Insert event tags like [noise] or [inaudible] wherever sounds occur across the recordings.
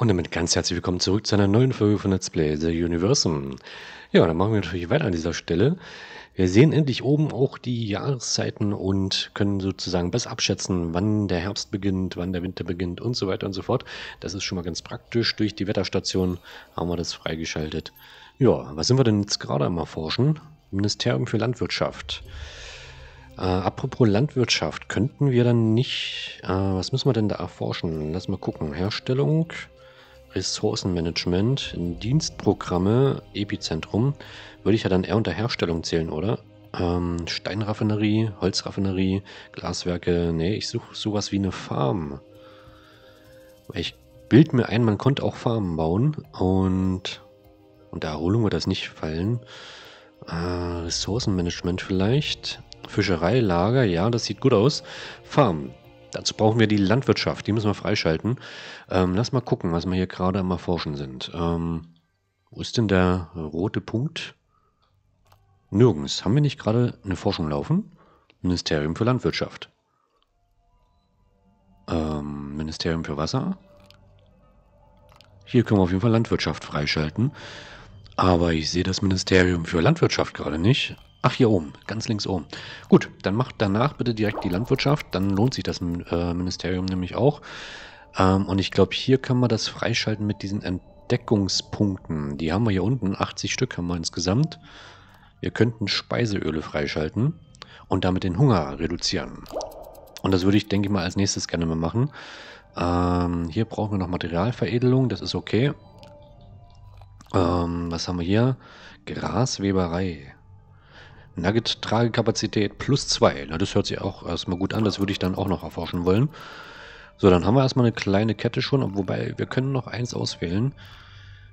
Und damit ganz herzlich willkommen zurück zu einer neuen Folge von Let's Play The Universum. Ja, dann machen wir natürlich weiter an dieser Stelle. Wir sehen endlich oben auch die Jahreszeiten und können sozusagen besser abschätzen, wann der Herbst beginnt, wann der Winter beginnt und so weiter und so fort. Das ist schon mal ganz praktisch. Durch die Wetterstation haben wir das freigeschaltet. Ja, was sind wir denn jetzt gerade am Erforschen? Ministerium für Landwirtschaft. Äh, apropos Landwirtschaft, könnten wir dann nicht... Äh, was müssen wir denn da erforschen? Lass mal gucken. Herstellung... Ressourcenmanagement, Dienstprogramme, Epizentrum, würde ich ja dann eher unter Herstellung zählen, oder? Ähm, Steinraffinerie, Holzraffinerie, Glaswerke, nee, ich suche sowas wie eine Farm. Ich bild mir ein, man konnte auch Farmen bauen und unter Erholung wird das nicht fallen. Äh, Ressourcenmanagement vielleicht. Fischereilager, ja, das sieht gut aus. Farm. Dazu brauchen wir die Landwirtschaft, die müssen wir freischalten. Ähm, lass mal gucken, was wir hier gerade am Erforschen sind. Ähm, wo ist denn der rote Punkt? Nirgends. Haben wir nicht gerade eine Forschung laufen? Ministerium für Landwirtschaft. Ähm, Ministerium für Wasser. Hier können wir auf jeden Fall Landwirtschaft freischalten. Aber ich sehe das Ministerium für Landwirtschaft gerade nicht. Ach, hier oben, ganz links oben. Gut, dann macht danach bitte direkt die Landwirtschaft, dann lohnt sich das äh, Ministerium nämlich auch. Ähm, und ich glaube, hier kann man das freischalten mit diesen Entdeckungspunkten. Die haben wir hier unten, 80 Stück haben wir insgesamt. Wir könnten Speiseöle freischalten und damit den Hunger reduzieren. Und das würde ich, denke ich mal, als nächstes gerne mal machen. Ähm, hier brauchen wir noch Materialveredelung, das ist okay. Ähm, was haben wir hier? Grasweberei. Nugget-Tragekapazität plus 2. Na, das hört sich auch erstmal gut an. Das würde ich dann auch noch erforschen wollen. So, dann haben wir erstmal eine kleine Kette schon. Wobei, wir können noch eins auswählen.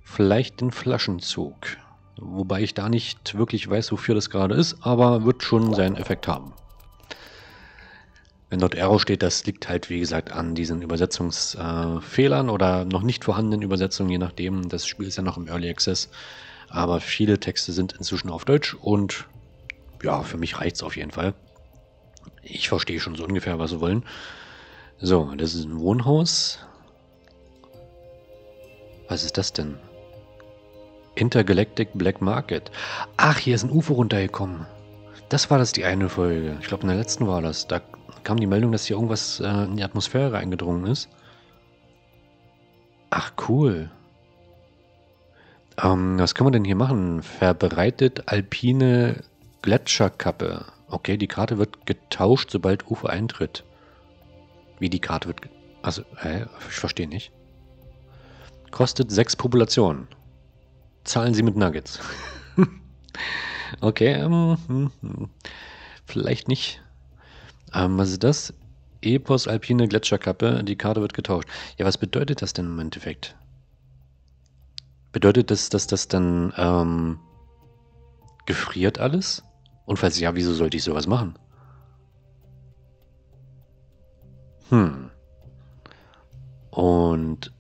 Vielleicht den Flaschenzug. Wobei ich da nicht wirklich weiß, wofür das gerade ist. Aber wird schon seinen Effekt haben. Wenn dort Arrow steht, das liegt halt, wie gesagt, an diesen Übersetzungsfehlern äh, oder noch nicht vorhandenen Übersetzungen, je nachdem. Das Spiel ist ja noch im Early Access. Aber viele Texte sind inzwischen auf Deutsch und ja, für mich reicht es auf jeden Fall. Ich verstehe schon so ungefähr, was sie wollen. So, das ist ein Wohnhaus. Was ist das denn? Intergalactic Black Market. Ach, hier ist ein UFO runtergekommen. Das war das die eine Folge. Ich glaube, in der letzten war das. Da kam die Meldung, dass hier irgendwas äh, in die Atmosphäre eingedrungen ist. Ach, cool. Ähm, was können wir denn hier machen? Verbreitet alpine Gletscherkappe. Okay, die Karte wird getauscht, sobald Ufer eintritt. Wie die Karte wird... Also, äh, Ich verstehe nicht. Kostet sechs Populationen. Zahlen Sie mit Nuggets. [laughs] okay, ähm, hm, hm. vielleicht nicht. Ähm, was ist das? Epos Alpine Gletscherkappe. Die Karte wird getauscht. Ja, was bedeutet das denn im Endeffekt? Bedeutet das, dass das dann... Ähm, Gefriert alles? Und falls ja, wieso sollte ich sowas machen? Hm. Und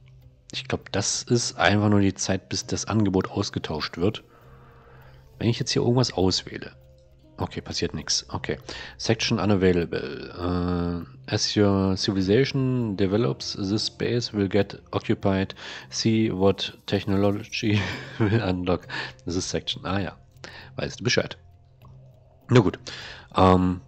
ich glaube, das ist einfach nur die Zeit, bis das Angebot ausgetauscht wird. Wenn ich jetzt hier irgendwas auswähle. Okay, passiert nichts. Okay. Section unavailable. Uh, as your civilization develops, this space will get occupied. See what technology [laughs] will unlock. This is section. Ah ja weißt du Bescheid. Na gut. Ähm,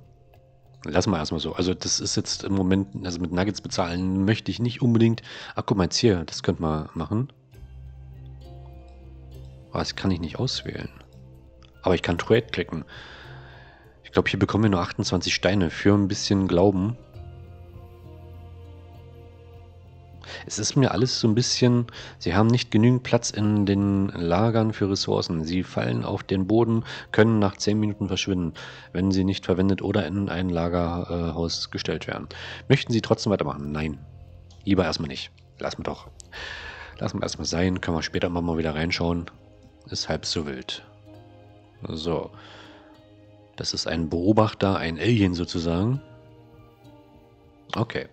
lassen wir erstmal so. Also, das ist jetzt im Moment, also mit Nuggets bezahlen möchte ich nicht unbedingt. Ach, guck mal, jetzt hier, das könnte man machen. Aber ah, das kann ich nicht auswählen. Aber ich kann Trade klicken. Ich glaube, hier bekommen wir nur 28 Steine für ein bisschen Glauben. Es ist mir alles so ein bisschen, sie haben nicht genügend Platz in den Lagern für Ressourcen. Sie fallen auf den Boden, können nach 10 Minuten verschwinden, wenn sie nicht verwendet oder in ein Lagerhaus äh, gestellt werden. Möchten Sie trotzdem weitermachen? Nein. Lieber erstmal nicht. Lass wir doch. Lass wir erstmal sein, können wir später mal wieder reinschauen. Ist halb so wild. So. Das ist ein Beobachter, ein Alien sozusagen. Okay.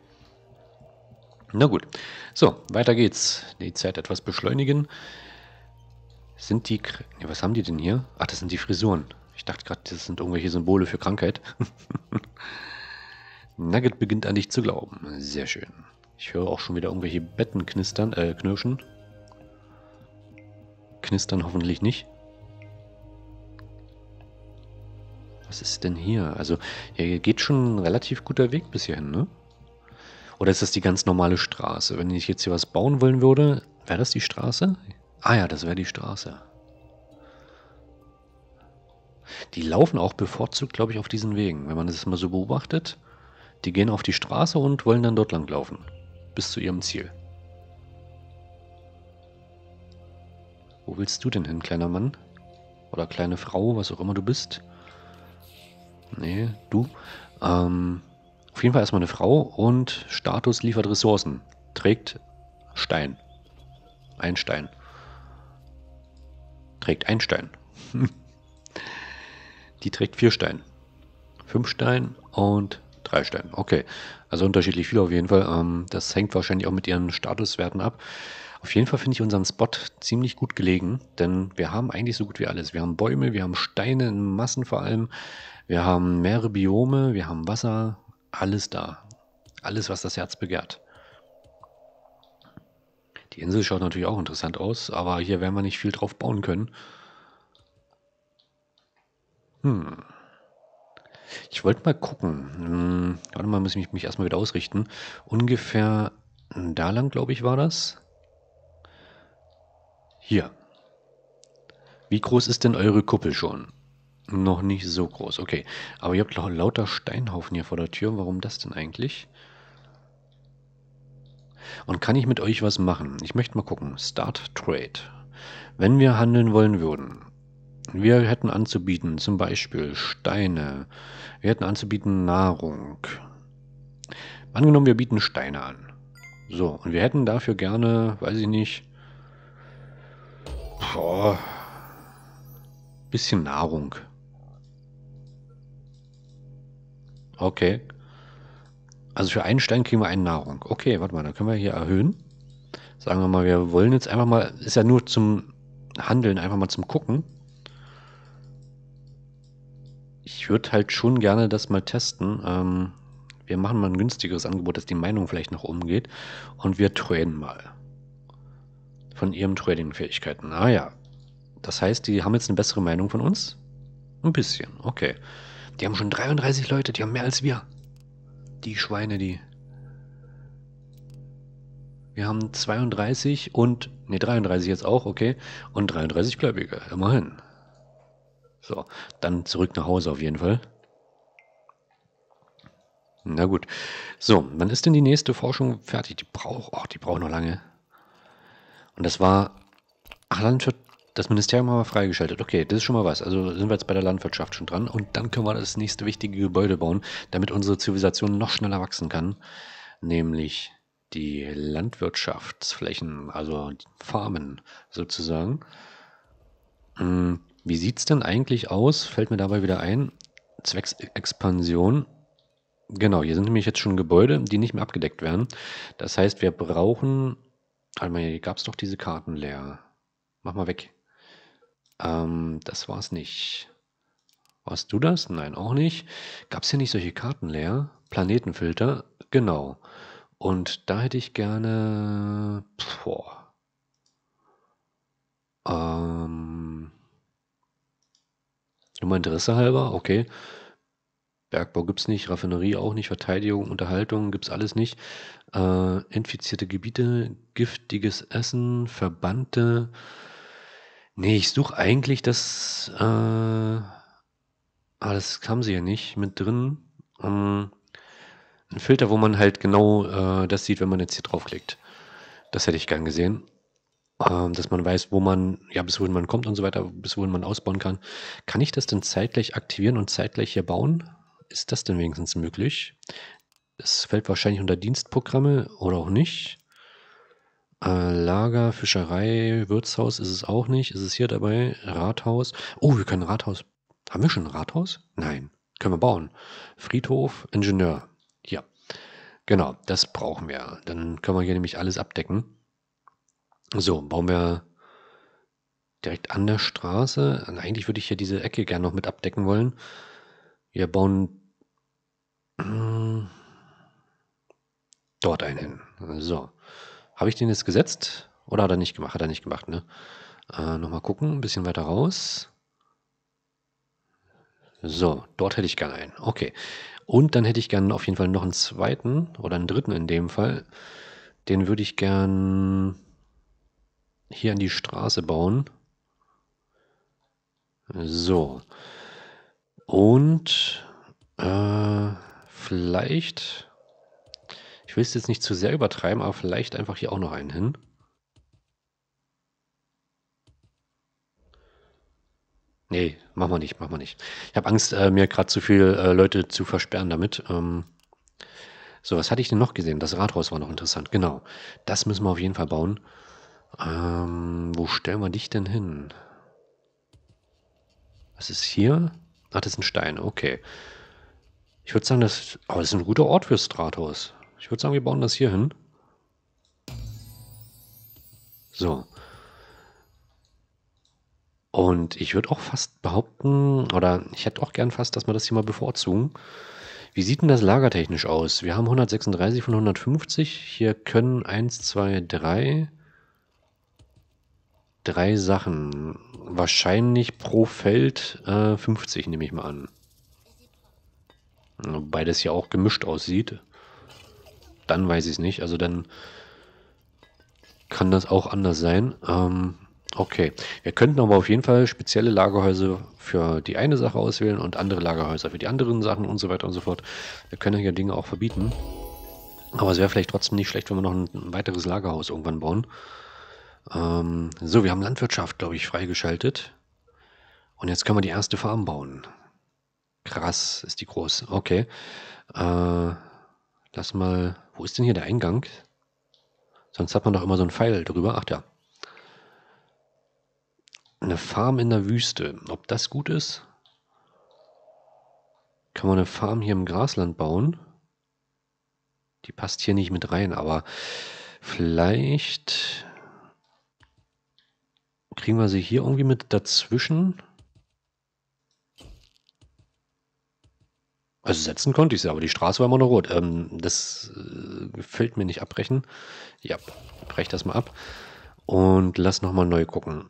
Na gut. So, weiter geht's. Die Zeit etwas beschleunigen. Sind die... Ne, was haben die denn hier? Ach, das sind die Frisuren. Ich dachte gerade, das sind irgendwelche Symbole für Krankheit. [laughs] Nugget beginnt an dich zu glauben. Sehr schön. Ich höre auch schon wieder irgendwelche Betten knistern, äh, knirschen. Knistern hoffentlich nicht. Was ist denn hier? Also, hier geht schon ein relativ guter Weg bis hierhin, ne? Oder ist das die ganz normale Straße? Wenn ich jetzt hier was bauen wollen würde, wäre das die Straße? Ah ja, das wäre die Straße. Die laufen auch bevorzugt, glaube ich, auf diesen Wegen. Wenn man das mal so beobachtet, die gehen auf die Straße und wollen dann dort lang laufen. Bis zu ihrem Ziel. Wo willst du denn hin, kleiner Mann? Oder kleine Frau, was auch immer du bist? Nee, du. Ähm, auf jeden Fall erstmal eine Frau und Status liefert Ressourcen. Trägt Stein. Ein Stein. Trägt ein Stein. [laughs] Die trägt vier Stein. Fünf Stein und drei Stein. Okay. Also unterschiedlich viel auf jeden Fall. Ähm, das hängt wahrscheinlich auch mit ihren Statuswerten ab. Auf jeden Fall finde ich unseren Spot ziemlich gut gelegen, denn wir haben eigentlich so gut wie alles. Wir haben Bäume, wir haben Steine in Massen vor allem, wir haben mehrere Biome, wir haben Wasser, alles da. Alles, was das Herz begehrt. Die Insel schaut natürlich auch interessant aus, aber hier werden wir nicht viel drauf bauen können. Hm. Ich wollte mal gucken. Hm, warte mal, muss ich mich, mich erstmal wieder ausrichten. Ungefähr da lang, glaube ich, war das. Hier. Wie groß ist denn eure Kuppel schon? Noch nicht so groß, okay. Aber ihr habt lauter Steinhaufen hier vor der Tür. Warum das denn eigentlich? Und kann ich mit euch was machen? Ich möchte mal gucken. Start Trade. Wenn wir handeln wollen würden, wir hätten anzubieten zum Beispiel Steine. Wir hätten anzubieten Nahrung. Angenommen, wir bieten Steine an. So, und wir hätten dafür gerne, weiß ich nicht, boah, bisschen Nahrung. Okay. Also für einen Stein kriegen wir eine Nahrung. Okay, warte mal, dann können wir hier erhöhen. Sagen wir mal, wir wollen jetzt einfach mal, ist ja nur zum Handeln, einfach mal zum Gucken. Ich würde halt schon gerne das mal testen. Ähm, wir machen mal ein günstigeres Angebot, dass die Meinung vielleicht noch umgeht. Und wir traden mal. Von ihrem Trading-Fähigkeiten. Ah ja. Das heißt, die haben jetzt eine bessere Meinung von uns? Ein bisschen, okay. Die haben schon 33 Leute, die haben mehr als wir. Die Schweine, die. Wir haben 32 und, ne 33 jetzt auch, okay. Und 33 Gläubige, immerhin. So, dann zurück nach Hause auf jeden Fall. Na gut. So, wann ist denn die nächste Forschung fertig. Die braucht, oh, die braucht noch lange. Und das war, ach, Landwirt das Ministerium haben wir freigeschaltet. Okay, das ist schon mal was. Also sind wir jetzt bei der Landwirtschaft schon dran. Und dann können wir das nächste wichtige Gebäude bauen, damit unsere Zivilisation noch schneller wachsen kann. Nämlich die Landwirtschaftsflächen, also Farmen sozusagen. Hm, wie sieht es denn eigentlich aus? Fällt mir dabei wieder ein. Zwecks Expansion. Genau, hier sind nämlich jetzt schon Gebäude, die nicht mehr abgedeckt werden. Das heißt, wir brauchen. Einmal, hier gab es doch diese Karten leer. Mach mal weg. Ähm, das war's nicht. Warst du das? Nein, auch nicht. Gab es hier nicht solche Karten leer? Planetenfilter? Genau. Und da hätte ich gerne. Boah. Ähm. Nur mal Interesse halber, okay. Bergbau gibt's nicht, Raffinerie auch nicht, Verteidigung, Unterhaltung gibt's alles nicht. Äh, infizierte Gebiete, giftiges Essen, Verbannte. Nee, ich suche eigentlich das, äh ah, das kam sie ja nicht mit drin. Ähm, 'n Filter, wo man halt genau, äh, das sieht, wenn man jetzt hier draufklickt. Das hätte ich gern gesehen, ähm, dass man weiß, wo man ja, bis wohin man kommt und so weiter, bis wohin man ausbauen kann. Kann ich das denn zeitgleich aktivieren und zeitgleich hier bauen? Ist das denn wenigstens möglich? Das fällt wahrscheinlich unter Dienstprogramme oder auch nicht. Äh, Lager, Fischerei, Wirtshaus ist es auch nicht. Ist es hier dabei? Rathaus. Oh, wir können Rathaus. Haben wir schon ein Rathaus? Nein. Können wir bauen. Friedhof, Ingenieur. Ja. Genau, das brauchen wir. Dann können wir hier nämlich alles abdecken. So, bauen wir direkt an der Straße. Und eigentlich würde ich hier diese Ecke gerne noch mit abdecken wollen. Wir bauen mm, dort einen hin. So. Habe ich den jetzt gesetzt? Oder hat er nicht gemacht? Hat er nicht gemacht, ne? Äh, Nochmal gucken, ein bisschen weiter raus. So, dort hätte ich gerne einen. Okay. Und dann hätte ich gern auf jeden Fall noch einen zweiten oder einen dritten in dem Fall. Den würde ich gern hier an die Straße bauen. So. Und äh, vielleicht ich will es jetzt nicht zu sehr übertreiben, aber vielleicht einfach hier auch noch einen hin. Nee, machen wir nicht, machen wir nicht. Ich habe Angst, äh, mir gerade zu viele äh, Leute zu versperren damit. Ähm so, was hatte ich denn noch gesehen? Das Rathaus war noch interessant, genau. Das müssen wir auf jeden Fall bauen. Ähm, wo stellen wir dich denn hin? Was ist hier? Ach, das ist ein Stein, okay. Ich würde sagen, das, oh, das ist ein guter Ort fürs Rathaus. Ich würde sagen, wir bauen das hier hin. So. Und ich würde auch fast behaupten, oder ich hätte auch gern fast, dass wir das hier mal bevorzugen. Wie sieht denn das lagertechnisch aus? Wir haben 136 von 150. Hier können 1, 2, 3, drei Sachen. Wahrscheinlich pro Feld äh, 50 nehme ich mal an. Wobei das ja auch gemischt aussieht dann weiß ich es nicht. Also dann kann das auch anders sein. Ähm, okay, wir könnten aber auf jeden Fall spezielle Lagerhäuser für die eine Sache auswählen und andere Lagerhäuser für die anderen Sachen und so weiter und so fort. Wir können ja Dinge auch verbieten. Aber es wäre vielleicht trotzdem nicht schlecht, wenn wir noch ein, ein weiteres Lagerhaus irgendwann bauen. Ähm, so, wir haben Landwirtschaft, glaube ich, freigeschaltet. Und jetzt können wir die erste Farm bauen. Krass, ist die groß. Okay. Äh, lass mal wo ist denn hier der Eingang? Sonst hat man doch immer so einen Pfeil drüber. Ach ja. Eine Farm in der Wüste. Ob das gut ist? Kann man eine Farm hier im Grasland bauen? Die passt hier nicht mit rein, aber vielleicht kriegen wir sie hier irgendwie mit dazwischen. Also setzen konnte ich sie, aber die Straße war immer noch rot. Ähm, das äh, gefällt mir nicht abbrechen. Ja, brech das mal ab. Und lass nochmal neu gucken.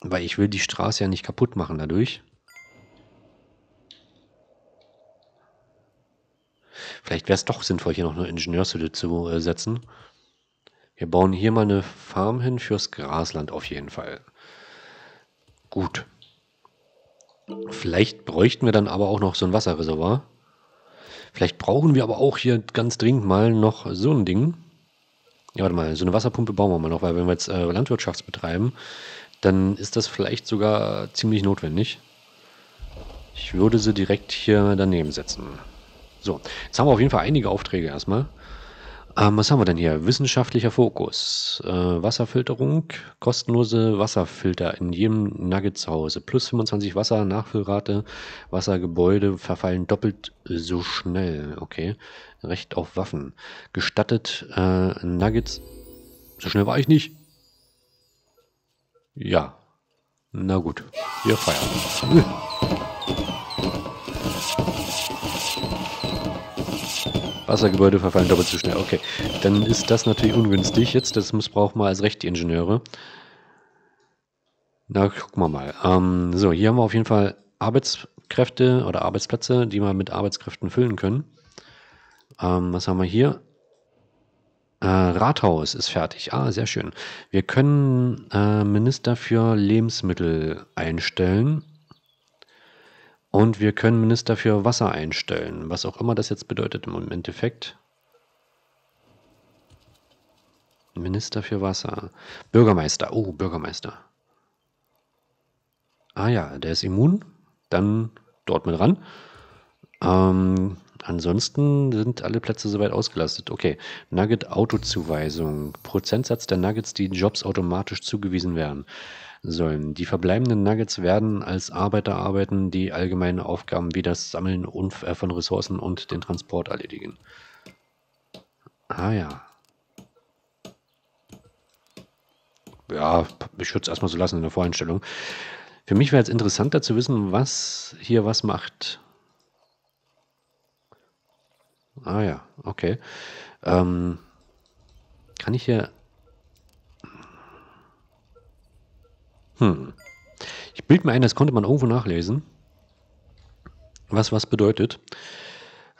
Weil ich will die Straße ja nicht kaputt machen dadurch. Vielleicht wäre es doch sinnvoll, hier noch eine Ingenieurshütte zu äh, setzen. Wir bauen hier mal eine Farm hin fürs Grasland auf jeden Fall. Gut. Vielleicht bräuchten wir dann aber auch noch so ein Wasserreservoir. Vielleicht brauchen wir aber auch hier ganz dringend mal noch so ein Ding. Ja, warte mal, so eine Wasserpumpe bauen wir mal noch, weil wenn wir jetzt äh, Landwirtschaft betreiben, dann ist das vielleicht sogar ziemlich notwendig. Ich würde sie direkt hier daneben setzen. So, jetzt haben wir auf jeden Fall einige Aufträge erstmal. Ähm, was haben wir denn hier? Wissenschaftlicher Fokus. Äh, Wasserfilterung. Kostenlose Wasserfilter in jedem Nugget zu Hause. Plus 25 Wasser, Nachfüllrate. Wassergebäude verfallen doppelt so schnell. Okay. Recht auf Waffen. Gestattet äh, Nuggets. So schnell war ich nicht. Ja. Na gut. Ihr feiert. Wassergebäude verfallen doppelt so schnell. Okay, dann ist das natürlich ungünstig jetzt. Das missbrauchen wir als Rechtsingenieure. Na, gucken wir mal. Ähm, so, hier haben wir auf jeden Fall Arbeitskräfte oder Arbeitsplätze, die wir mit Arbeitskräften füllen können. Ähm, was haben wir hier? Äh, Rathaus ist fertig. Ah, sehr schön. Wir können äh, Minister für Lebensmittel einstellen. Und wir können Minister für Wasser einstellen, was auch immer das jetzt bedeutet im Endeffekt. Minister für Wasser. Bürgermeister. Oh, Bürgermeister. Ah ja, der ist immun. Dann dort mit ran. Ähm, ansonsten sind alle Plätze soweit ausgelastet. Okay, Nugget-Autozuweisung. Prozentsatz der Nuggets, die Jobs automatisch zugewiesen werden sollen. Die verbleibenden Nuggets werden als Arbeiter arbeiten, die allgemeine Aufgaben wie das Sammeln äh, von Ressourcen und den Transport erledigen. Ah ja. Ja, ich würde es erstmal so lassen in der Voreinstellung. Für mich wäre es interessanter zu wissen, was hier was macht. Ah ja, okay. Ähm, kann ich hier Hm. Ich bilde mir ein, das konnte man irgendwo nachlesen. Was was bedeutet.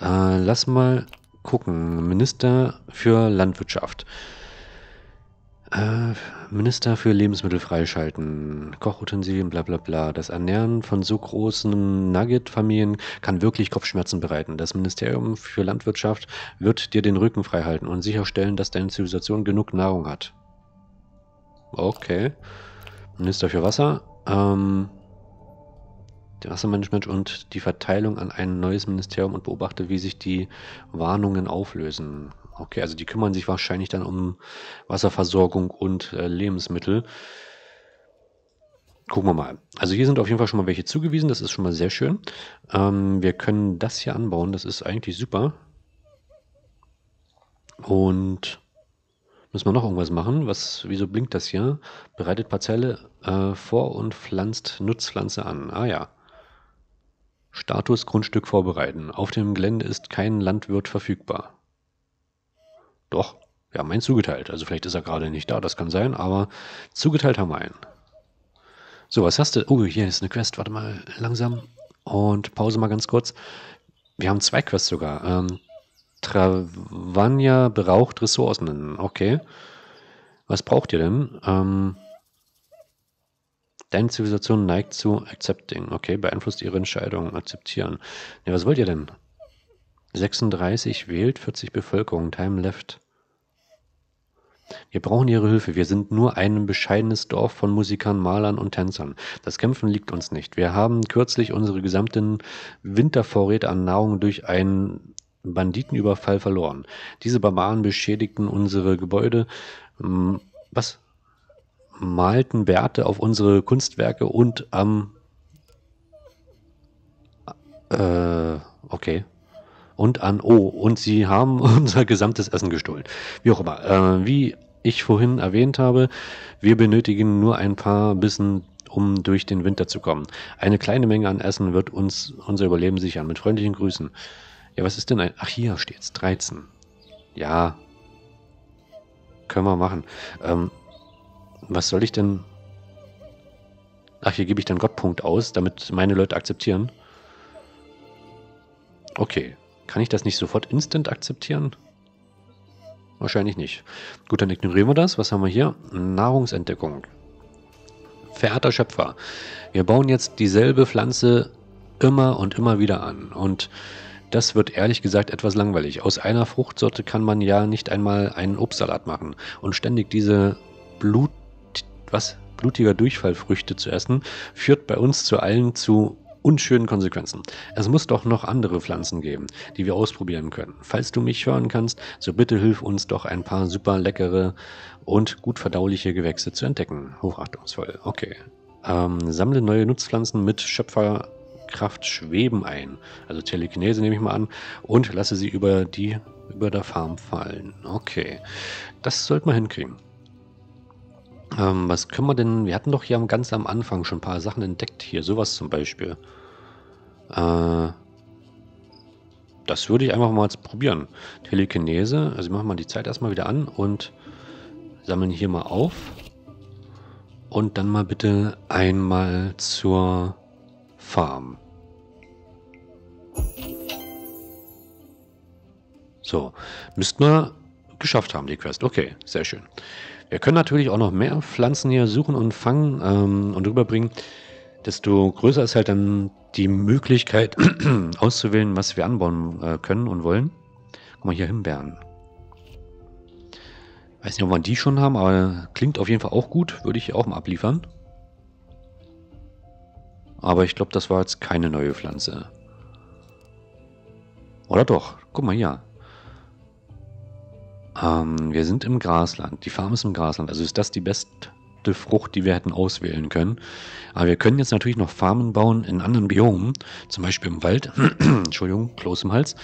Äh, lass mal gucken. Minister für Landwirtschaft. Äh, Minister für Lebensmittel freischalten, Kochutensilien, bla bla bla. Das Ernähren von so großen Nugget-Familien kann wirklich Kopfschmerzen bereiten. Das Ministerium für Landwirtschaft wird dir den Rücken freihalten und sicherstellen, dass deine Zivilisation genug Nahrung hat. Okay. Minister für Wasser, ähm, der Wassermanagement und die Verteilung an ein neues Ministerium und beobachte, wie sich die Warnungen auflösen. Okay, also die kümmern sich wahrscheinlich dann um Wasserversorgung und äh, Lebensmittel. Gucken wir mal. Also hier sind auf jeden Fall schon mal welche zugewiesen. Das ist schon mal sehr schön. Ähm, wir können das hier anbauen. Das ist eigentlich super. Und Müssen wir noch irgendwas machen? Was, wieso blinkt das hier? Bereitet Parzelle äh, vor und pflanzt Nutzpflanze an. Ah ja. Status Grundstück vorbereiten. Auf dem Gelände ist kein Landwirt verfügbar. Doch, wir haben einen zugeteilt. Also vielleicht ist er gerade nicht da, das kann sein, aber zugeteilt haben wir einen. So, was hast du? Oh, hier ist eine Quest. Warte mal, langsam. Und Pause mal ganz kurz. Wir haben zwei Quests sogar. Ähm, Travania braucht Ressourcen. Okay. Was braucht ihr denn? Ähm, deine Zivilisation neigt zu accepting. Okay, beeinflusst ihre Entscheidung. Akzeptieren. Ja, was wollt ihr denn? 36 wählt, 40 Bevölkerung. Time left. Wir brauchen Ihre Hilfe. Wir sind nur ein bescheidenes Dorf von Musikern, Malern und Tänzern. Das Kämpfen liegt uns nicht. Wir haben kürzlich unsere gesamten Wintervorräte an Nahrung durch einen Banditenüberfall verloren. Diese Barbaren beschädigten unsere Gebäude, hm, was malten Bärte auf unsere Kunstwerke und am äh, okay und an O oh, und sie haben [laughs] unser gesamtes Essen gestohlen. Wie auch immer. Äh, wie ich vorhin erwähnt habe, wir benötigen nur ein paar Bissen, um durch den Winter zu kommen. Eine kleine Menge an Essen wird uns unser Überleben sichern. Mit freundlichen Grüßen. Ja, was ist denn ein... Ach, hier steht's. 13. Ja. Können wir machen. Ähm, was soll ich denn... Ach, hier gebe ich dann Gottpunkt aus, damit meine Leute akzeptieren. Okay. Kann ich das nicht sofort instant akzeptieren? Wahrscheinlich nicht. Gut, dann ignorieren wir das. Was haben wir hier? Nahrungsentdeckung. Verehrter Schöpfer, wir bauen jetzt dieselbe Pflanze immer und immer wieder an. Und das wird ehrlich gesagt etwas langweilig. Aus einer Fruchtsorte kann man ja nicht einmal einen Obstsalat machen. Und ständig diese Blut... was? blutiger Durchfallfrüchte zu essen, führt bei uns zu allen zu unschönen Konsequenzen. Es muss doch noch andere Pflanzen geben, die wir ausprobieren können. Falls du mich hören kannst, so bitte hilf uns doch ein paar super leckere und gut verdauliche Gewächse zu entdecken. Hochachtungsvoll. Okay. Ähm, sammle neue Nutzpflanzen mit Schöpfer Kraft Schweben ein, also Telekinese nehme ich mal an, und lasse sie über die über der Farm fallen. Okay, das sollte man hinkriegen. Ähm, was können wir denn? Wir hatten doch hier ganz am Anfang schon ein paar Sachen entdeckt hier, sowas zum Beispiel. Äh, das würde ich einfach mal jetzt probieren. Telekinese, also machen wir die Zeit erstmal wieder an und sammeln hier mal auf. Und dann mal bitte einmal zur Farm. So, müssten wir geschafft haben, die Quest. Okay, sehr schön. Wir können natürlich auch noch mehr Pflanzen hier suchen und fangen ähm, und rüberbringen. Desto größer ist halt dann die Möglichkeit [clears throat] auszuwählen, was wir anbauen äh, können und wollen. Guck mal, hier Himbeeren. Weiß nicht, ob wir die schon haben, aber klingt auf jeden Fall auch gut. Würde ich auch mal abliefern. Aber ich glaube, das war jetzt keine neue Pflanze. Oder doch? Guck mal hier. Ähm, wir sind im Grasland. Die Farm ist im Grasland. Also ist das die beste Frucht, die wir hätten auswählen können. Aber wir können jetzt natürlich noch Farmen bauen in anderen Biomen. Zum Beispiel im Wald. [clears throat] Entschuldigung, Kloß im Hals.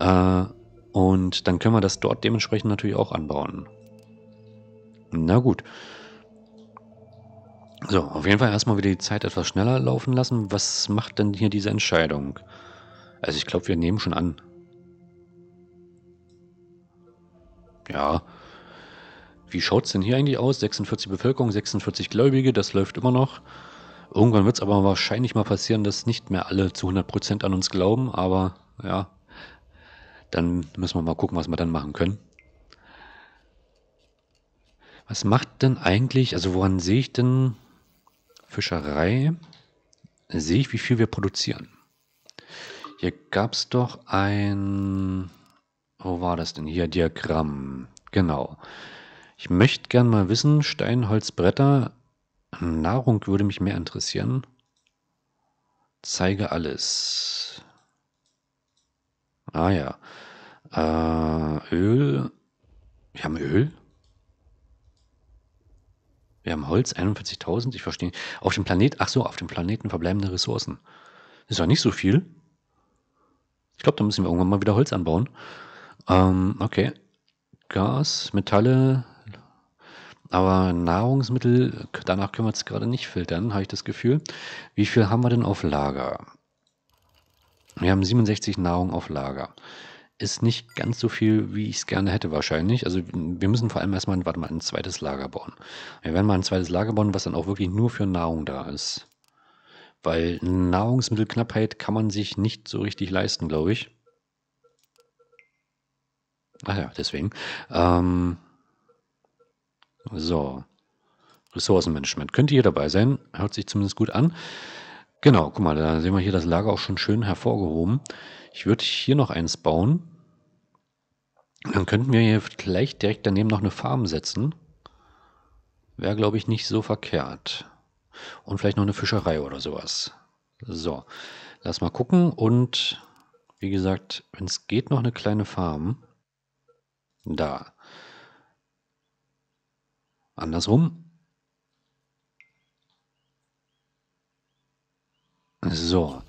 Äh, und dann können wir das dort dementsprechend natürlich auch anbauen. Na gut. So, auf jeden Fall erstmal wieder die Zeit etwas schneller laufen lassen. Was macht denn hier diese Entscheidung? Also ich glaube, wir nehmen schon an. Ja. Wie schaut's denn hier eigentlich aus? 46 Bevölkerung, 46 Gläubige, das läuft immer noch. Irgendwann wird's aber wahrscheinlich mal passieren, dass nicht mehr alle zu 100% an uns glauben, aber ja, dann müssen wir mal gucken, was wir dann machen können. Was macht denn eigentlich, also woran sehe ich denn Fischerei sehe ich, wie viel wir produzieren. Hier gab es doch ein, wo war das denn hier, Diagramm, genau. Ich möchte gern mal wissen, Stein, Holz, Bretter, Nahrung würde mich mehr interessieren. Zeige alles. Ah ja. Äh, Öl. Wir haben Öl? Wir haben Holz, 41.000, ich verstehe. Auf dem Planeten, ach so, auf dem Planeten verbleibende Ressourcen. Ist ja nicht so viel. Ich glaube, da müssen wir irgendwann mal wieder Holz anbauen. Ähm, okay. Gas, Metalle, aber Nahrungsmittel, danach können wir es gerade nicht filtern, habe ich das Gefühl. Wie viel haben wir denn auf Lager? Wir haben 67 Nahrung auf Lager ist nicht ganz so viel, wie ich es gerne hätte wahrscheinlich. Also wir müssen vor allem erstmal, warte mal, ein zweites Lager bauen. Wir werden mal ein zweites Lager bauen, was dann auch wirklich nur für Nahrung da ist. Weil Nahrungsmittelknappheit kann man sich nicht so richtig leisten, glaube ich. Ach ja, deswegen. Ähm, so. Ressourcenmanagement. Könnte hier dabei sein. Hört sich zumindest gut an. Genau, guck mal, da sehen wir hier das Lager auch schon schön hervorgehoben. Ich würde hier noch eins bauen. Dann könnten wir hier gleich direkt daneben noch eine Farm setzen. Wäre, glaube ich, nicht so verkehrt. Und vielleicht noch eine Fischerei oder sowas. So, lass mal gucken. Und wie gesagt, wenn es geht, noch eine kleine Farm. Da. Andersrum. So.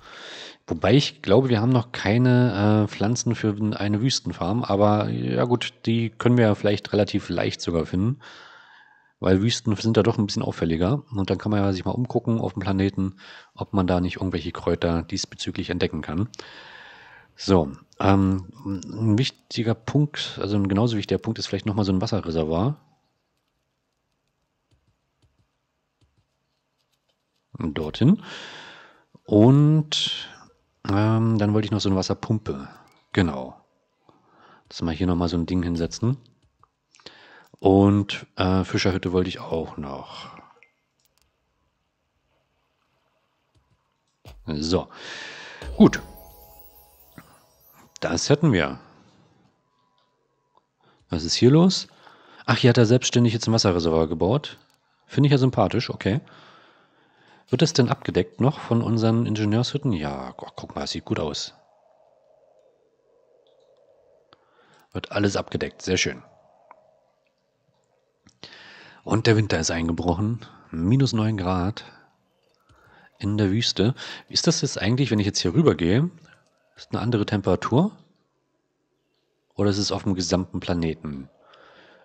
Wobei ich glaube, wir haben noch keine äh, Pflanzen für eine Wüstenfarm, aber ja gut, die können wir ja vielleicht relativ leicht sogar finden, weil Wüsten sind da doch ein bisschen auffälliger und dann kann man ja sich mal umgucken auf dem Planeten, ob man da nicht irgendwelche Kräuter diesbezüglich entdecken kann. So, ähm, ein wichtiger Punkt, also ein genauso wichtiger Punkt ist vielleicht nochmal so ein Wasserreservoir. Dorthin. Und ähm, dann wollte ich noch so eine Wasserpumpe. Genau. Das mal hier nochmal so ein Ding hinsetzen. Und äh, Fischerhütte wollte ich auch noch. So. Gut. Das hätten wir. Was ist hier los? Ach, hier hat er selbstständig jetzt ein Wasserreservoir gebaut. Finde ich ja sympathisch, okay. Wird es denn abgedeckt noch von unseren Ingenieurshütten? Ja, guck mal, sieht gut aus. Wird alles abgedeckt, sehr schön. Und der Winter ist eingebrochen. Minus 9 Grad in der Wüste. Wie ist das jetzt eigentlich, wenn ich jetzt hier rüber gehe? Ist eine andere Temperatur? Oder ist es auf dem gesamten Planeten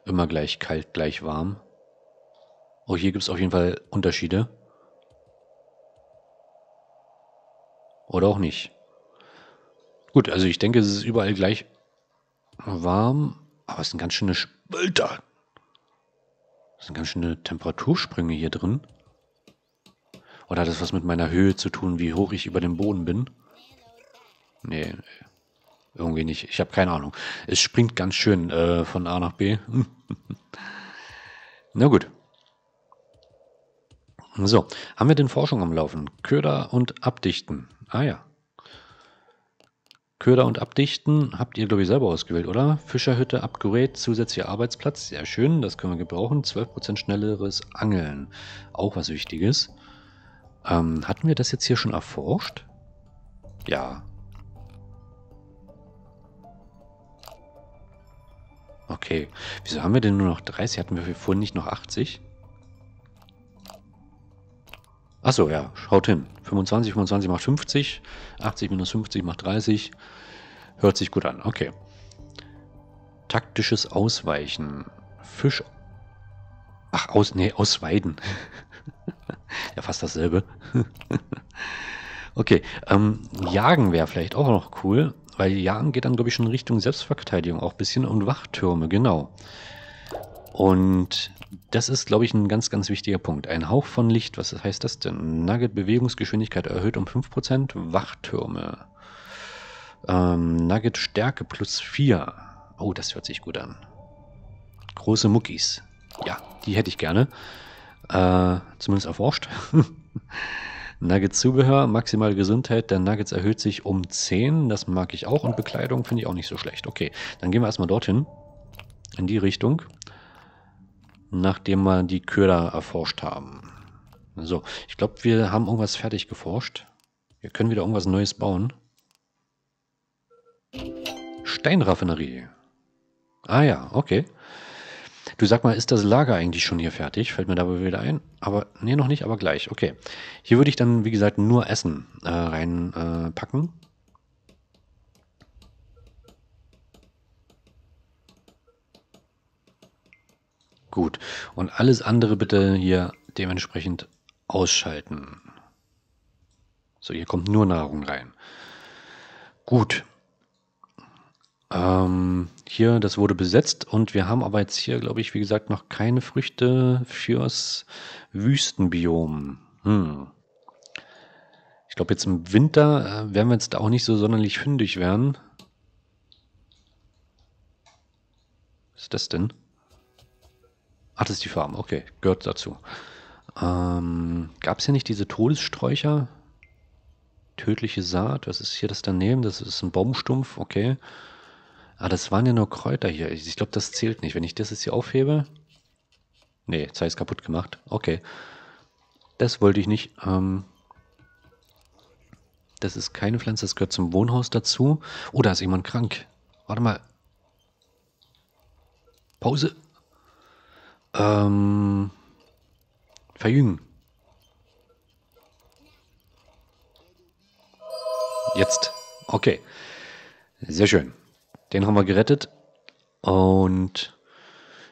immer gleich kalt, gleich warm? Oh, hier gibt es auf jeden Fall Unterschiede. Oder auch nicht. Gut, also ich denke, es ist überall gleich warm, aber es sind ganz schöne Spalter. Es sind ganz schöne Temperatursprünge hier drin. Oder hat das was mit meiner Höhe zu tun, wie hoch ich über dem Boden bin? Nee, irgendwie nicht. Ich habe keine Ahnung. Es springt ganz schön äh, von A nach B. [laughs] Na gut. So, haben wir denn Forschung am Laufen? Köder und Abdichten. Ah ja. Köder und Abdichten habt ihr, glaube ich, selber ausgewählt, oder? Fischerhütte, Upgrade, zusätzlicher Arbeitsplatz. Sehr schön, das können wir gebrauchen. 12% schnelleres Angeln. Auch was Wichtiges. Ähm, hatten wir das jetzt hier schon erforscht? Ja. Okay. Wieso haben wir denn nur noch 30? Hatten wir vorhin nicht noch 80? Achso, ja, schaut hin. 25, 25 macht 50, 80 minus 50 macht 30. Hört sich gut an, okay. Taktisches Ausweichen. Fisch. Ach, aus, nee, ausweiden. [laughs] ja, fast dasselbe. [laughs] okay, ähm, Jagen wäre vielleicht auch noch cool, weil Jagen geht dann, glaube ich, schon Richtung Selbstverteidigung auch ein bisschen und Wachtürme, genau. Und das ist, glaube ich, ein ganz, ganz wichtiger Punkt. Ein Hauch von Licht, was heißt das denn? Nugget Bewegungsgeschwindigkeit erhöht um 5%, Wachtürme. Ähm, Nugget Stärke plus 4. Oh, das hört sich gut an. Große Muckis. Ja, die hätte ich gerne. Äh, zumindest erforscht. [laughs] Nugget Zubehör, maximale Gesundheit der Nuggets erhöht sich um 10. Das mag ich auch. Und Bekleidung finde ich auch nicht so schlecht. Okay, dann gehen wir erstmal dorthin. In die Richtung nachdem wir die Köder erforscht haben. So, ich glaube, wir haben irgendwas fertig geforscht. Wir können wieder irgendwas Neues bauen. Steinraffinerie. Ah ja, okay. Du sag mal, ist das Lager eigentlich schon hier fertig? Fällt mir dabei wieder ein. Aber, nee, noch nicht, aber gleich. Okay. Hier würde ich dann, wie gesagt, nur Essen äh, reinpacken. Äh, Gut. Und alles andere bitte hier dementsprechend ausschalten. So, hier kommt nur Nahrung rein. Gut. Ähm, hier, das wurde besetzt und wir haben aber jetzt hier, glaube ich, wie gesagt, noch keine Früchte fürs Wüstenbiom. Hm. Ich glaube, jetzt im Winter äh, werden wir jetzt da auch nicht so sonderlich fündig werden. Was ist das denn? Ach, das ist die Farm, okay, gehört dazu. Ähm, Gab es hier nicht diese Todessträucher? Tödliche Saat, was ist hier das daneben? Das ist ein Baumstumpf, okay. Ah, das waren ja nur Kräuter hier. Ich glaube, das zählt nicht. Wenn ich das jetzt hier aufhebe. Nee, jetzt habe ich es kaputt gemacht. Okay. Das wollte ich nicht. Ähm, das ist keine Pflanze, das gehört zum Wohnhaus dazu. Oh, da ist jemand krank. Warte mal. Pause. Ähm, verjüngen. Jetzt. Okay. Sehr schön. Den haben wir gerettet. Und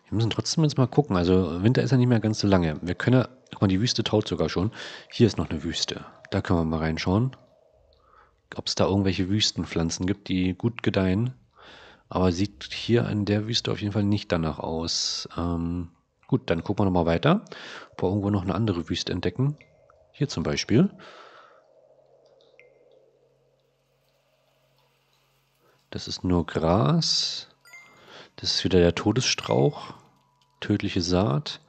wir müssen trotzdem jetzt mal gucken. Also Winter ist ja nicht mehr ganz so lange. Wir können ja, guck mal, die Wüste taut sogar schon. Hier ist noch eine Wüste. Da können wir mal reinschauen. Ob es da irgendwelche Wüstenpflanzen gibt, die gut gedeihen. Aber sieht hier an der Wüste auf jeden Fall nicht danach aus. Ähm, Gut, dann gucken wir nochmal weiter. Ob wir irgendwo noch eine andere Wüste entdecken. Hier zum Beispiel. Das ist nur Gras. Das ist wieder der Todesstrauch. Tödliche Saat.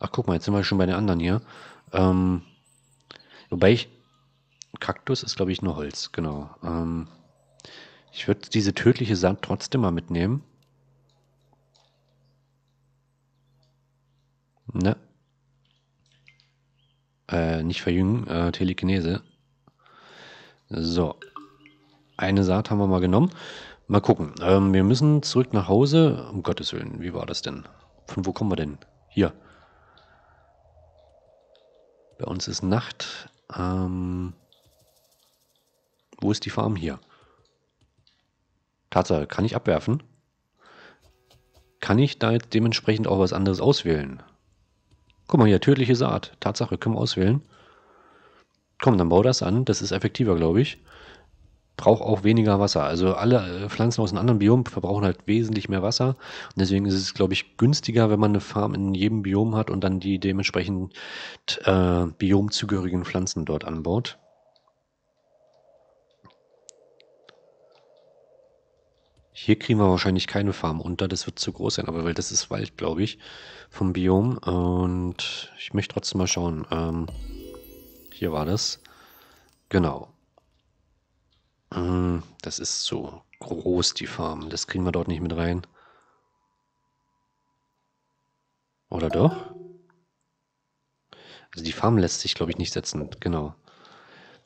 Ach, guck mal, jetzt sind wir schon bei den anderen hier. Ähm, wobei ich... Kaktus ist, glaube ich, nur Holz, genau. Ähm, ich würde diese tödliche Saat trotzdem mal mitnehmen. Ne. Äh, nicht verjüngen, äh, Telekinese. So. Eine Saat haben wir mal genommen. Mal gucken. Ähm, wir müssen zurück nach Hause. Um Gottes Willen, wie war das denn? Von wo kommen wir denn? Hier. Bei uns ist Nacht. Ähm, wo ist die Farm hier? Tatsache, kann ich abwerfen? Kann ich da jetzt dementsprechend auch was anderes auswählen? Guck mal hier, tödliche Saat. Tatsache, können wir auswählen. Komm, dann bau das an. Das ist effektiver, glaube ich. Braucht auch weniger Wasser. Also alle äh, Pflanzen aus einem anderen Biom verbrauchen halt wesentlich mehr Wasser. Und deswegen ist es, glaube ich, günstiger, wenn man eine Farm in jedem Biom hat und dann die dementsprechend äh, biomzugehörigen Pflanzen dort anbaut. Hier kriegen wir wahrscheinlich keine Farm unter, das wird zu groß sein, aber weil das ist Wald, glaube ich, vom Biom. Und ich möchte trotzdem mal schauen. Ähm, hier war das. Genau. Mm, das ist zu groß, die Farm. Das kriegen wir dort nicht mit rein. Oder doch? Also die Farm lässt sich, glaube ich, nicht setzen. Genau.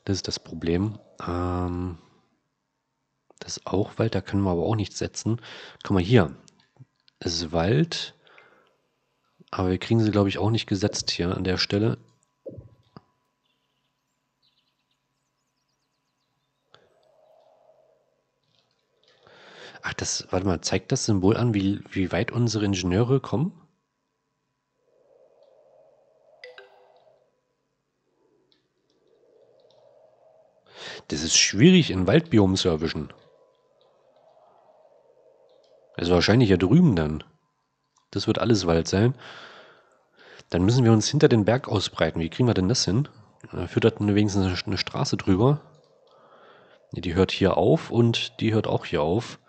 Das ist das Problem. Ähm, das ist auch Wald, da können wir aber auch nichts setzen. Guck mal hier. Es ist Wald. Aber wir kriegen sie, glaube ich, auch nicht gesetzt hier an der Stelle. Ach, das, warte mal, zeigt das Symbol an, wie, wie weit unsere Ingenieure kommen? Das ist schwierig in Waldbiom zu erwischen. Also wahrscheinlich ja drüben dann. Das wird alles Wald sein. Dann müssen wir uns hinter den Berg ausbreiten. Wie kriegen wir denn das hin? Da Führt da wenigstens eine Straße drüber? Die hört hier auf und die hört auch hier auf.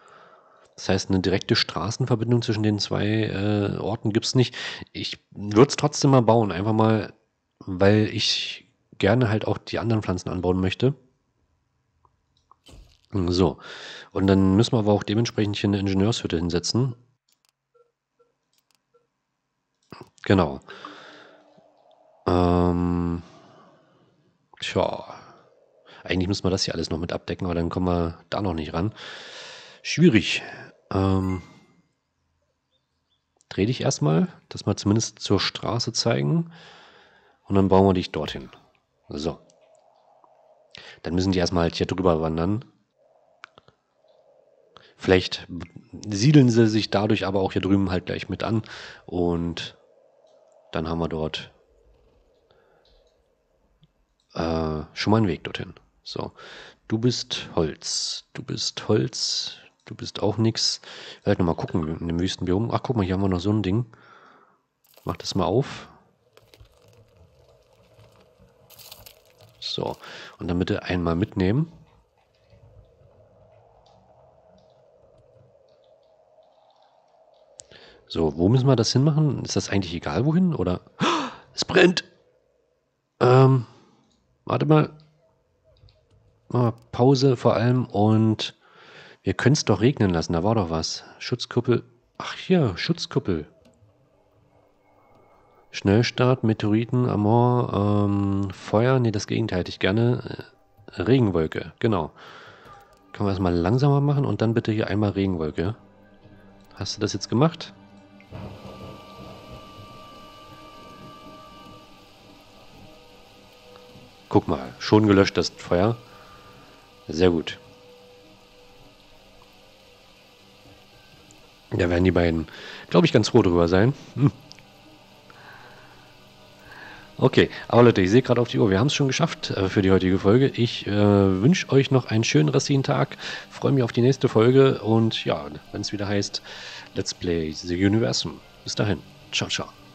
Das heißt, eine direkte Straßenverbindung zwischen den zwei äh, Orten gibt es nicht. Ich würde es trotzdem mal bauen, einfach mal, weil ich gerne halt auch die anderen Pflanzen anbauen möchte. So, und dann müssen wir aber auch dementsprechend hier eine Ingenieurshütte hinsetzen. Genau. Ähm, tja, eigentlich müssen wir das hier alles noch mit abdecken, aber dann kommen wir da noch nicht ran. Schwierig. Ähm, dreh dich erstmal, dass wir zumindest zur Straße zeigen. Und dann bauen wir dich dorthin. So. Dann müssen die erstmal halt hier drüber wandern. Vielleicht siedeln sie sich dadurch aber auch hier drüben halt gleich mit an und dann haben wir dort äh, schon mal einen Weg dorthin. So, du bist Holz, du bist Holz, du bist auch nix. Vielleicht nochmal gucken in dem Wüstenbiom. Ach, guck mal, hier haben wir noch so ein Ding. Mach das mal auf. So, und damit einmal mitnehmen. So, wo müssen wir das hinmachen? Ist das eigentlich egal, wohin? Oder. es brennt! Ähm, warte mal. mal. Pause vor allem und wir können es doch regnen lassen. Da war doch was. Schutzkuppel. Ach hier, Schutzkuppel. Schnellstart, Meteoriten, Amor, ähm, Feuer. Ne, das Gegenteil hätte ich gerne. Äh, Regenwolke, genau. Können wir das mal langsamer machen und dann bitte hier einmal Regenwolke. Hast du das jetzt gemacht? Guck mal, schon gelöscht das Feuer. Sehr gut. Da werden die beiden, glaube ich, ganz froh drüber sein. Hm. Okay, aber Leute, ich sehe gerade auf die Uhr. Wir haben es schon geschafft äh, für die heutige Folge. Ich äh, wünsche euch noch einen schönen restlichen Tag. Freue mich auf die nächste Folge und ja, wenn es wieder heißt, Let's Play The Universum. Bis dahin. Ciao, ciao.